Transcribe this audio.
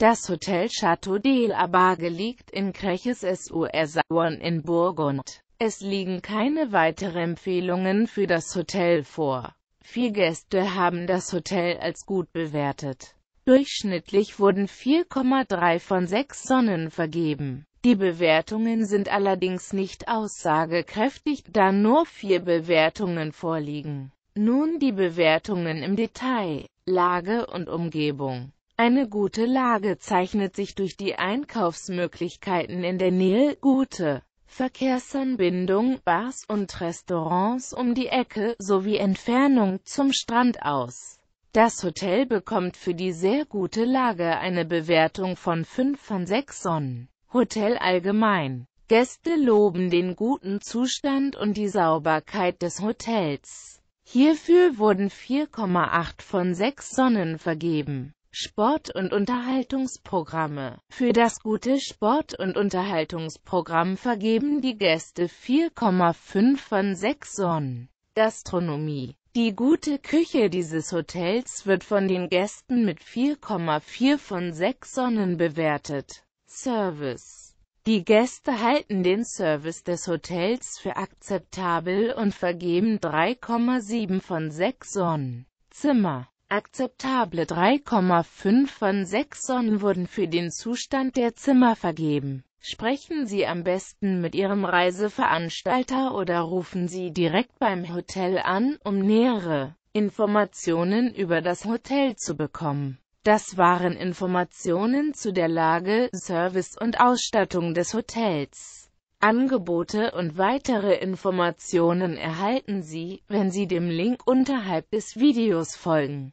Das Hotel Château d'Elabage liegt in Creches sur Sauern in Burgund. Es liegen keine weiteren Empfehlungen für das Hotel vor. Vier Gäste haben das Hotel als gut bewertet. Durchschnittlich wurden 4,3 von 6 Sonnen vergeben. Die Bewertungen sind allerdings nicht aussagekräftig, da nur vier Bewertungen vorliegen. Nun die Bewertungen im Detail, Lage und Umgebung. Eine gute Lage zeichnet sich durch die Einkaufsmöglichkeiten in der Nähe, gute Verkehrsanbindung, Bars und Restaurants um die Ecke sowie Entfernung zum Strand aus. Das Hotel bekommt für die sehr gute Lage eine Bewertung von 5 von 6 Sonnen. Hotel allgemein. Gäste loben den guten Zustand und die Sauberkeit des Hotels. Hierfür wurden 4,8 von 6 Sonnen vergeben. Sport- und Unterhaltungsprogramme. Für das gute Sport- und Unterhaltungsprogramm vergeben die Gäste 4,5 von 6 Sonnen. Gastronomie. Die gute Küche dieses Hotels wird von den Gästen mit 4,4 von 6 Sonnen bewertet. Service. Die Gäste halten den Service des Hotels für akzeptabel und vergeben 3,7 von 6 Sonnen. Zimmer Akzeptable 3,5 von 6 Sonnen wurden für den Zustand der Zimmer vergeben. Sprechen Sie am besten mit Ihrem Reiseveranstalter oder rufen Sie direkt beim Hotel an, um nähere Informationen über das Hotel zu bekommen. Das waren Informationen zu der Lage, Service und Ausstattung des Hotels. Angebote und weitere Informationen erhalten Sie, wenn Sie dem Link unterhalb des Videos folgen.